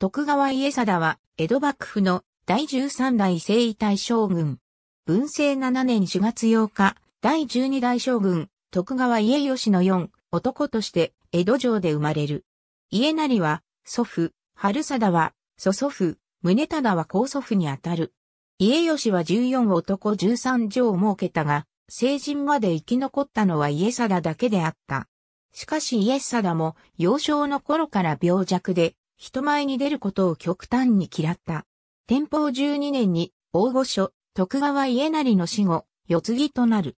徳川家貞は、江戸幕府の第13代征夷大将軍。文政7年4月8日、第12代将軍、徳川家義の4男として、江戸城で生まれる。家成は、祖父、春貞は、祖祖父、宗忠は高祖父にあたる。家義は14男13女を設けたが、成人まで生き残ったのは家貞だけであった。しかし家貞も幼少の頃から病弱で、人前に出ることを極端に嫌った。天保12年に大御所、徳川家成の死後、世継ぎとなる。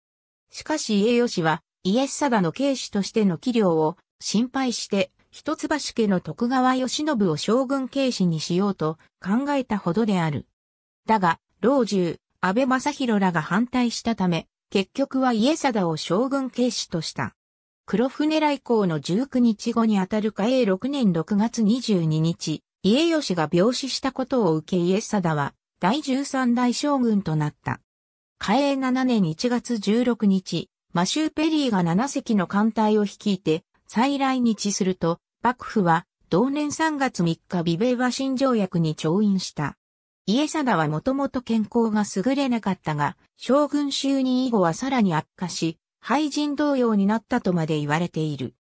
しかし家吉は、家定の警視としての器量を心配して、一橋家の徳川義信を将軍警視にしようと考えたほどである。だが、老中、安倍正弘らが反対したため、結局は家定を将軍警視とした。黒船来航の19日後にあたる嘉永6年6月22日、家吉が病死したことを受け家貞は、第13代将軍となった。嘉永7年1月16日、マシュー・ペリーが7隻の艦隊を率いて、再来日すると、幕府は、同年3月3日ビベーワ新条約に調印した。家貞はもともと健康が優れなかったが、将軍就任以後はさらに悪化し、廃人同様になったとまで言われている。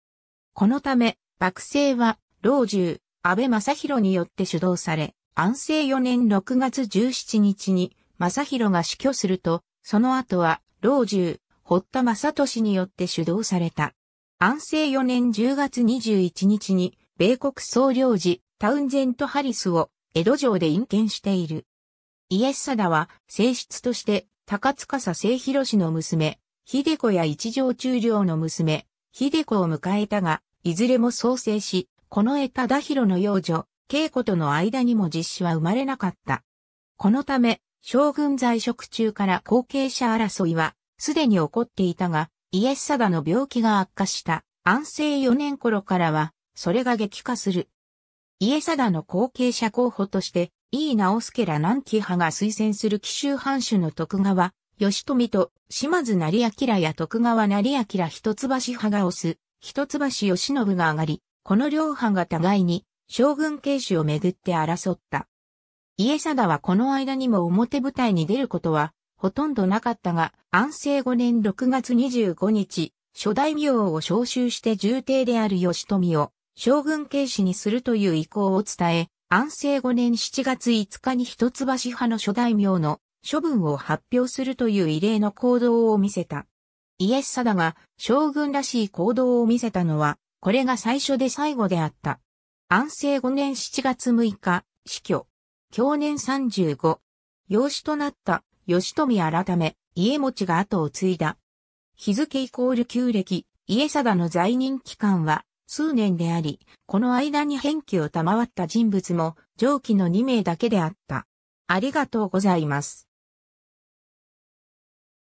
このため、幕政は、老中、安倍正弘によって主導され、安政4年6月17日に、正弘が死去すると、その後は、老中、堀田正俊によって主導された。安政4年10月21日に、米国総領事、タウンゼント・ハリスを、江戸城で引見している。イエス・サダは、正室として、高塚佐世広氏の娘、秀子や一条中領の娘、秀子を迎えたが、いずれも創生し、この江忠広の養女、慶子との間にも実施は生まれなかった。このため、将軍在職中から後継者争いは、すでに起こっていたが、イエスサダの病気が悪化した安政4年頃からは、それが激化する。家定の後継者候補として、井伊直輔ら南紀派が推薦する奇襲藩主の徳川義富と島津成明や徳川成明一橋派が推す、一橋義信が上がり、この両派が互いに将軍継主をめぐって争った。家貞はこの間にも表舞台に出ることはほとんどなかったが、安政5年6月25日、諸大名を召集して重帝である義富を将軍継主にするという意向を伝え、安政5年7月5日に一橋派の諸大名の処分を発表するという異例の行動を見せた。イエス・サダが将軍らしい行動を見せたのは、これが最初で最後であった。安政5年7月6日、死去。享年35。養子となった義富改め、家持ちが後を継いだ。日付イコール旧暦、家定の在任期間は数年であり、この間に返記を賜った人物も上記の2名だけであった。ありがとうございます。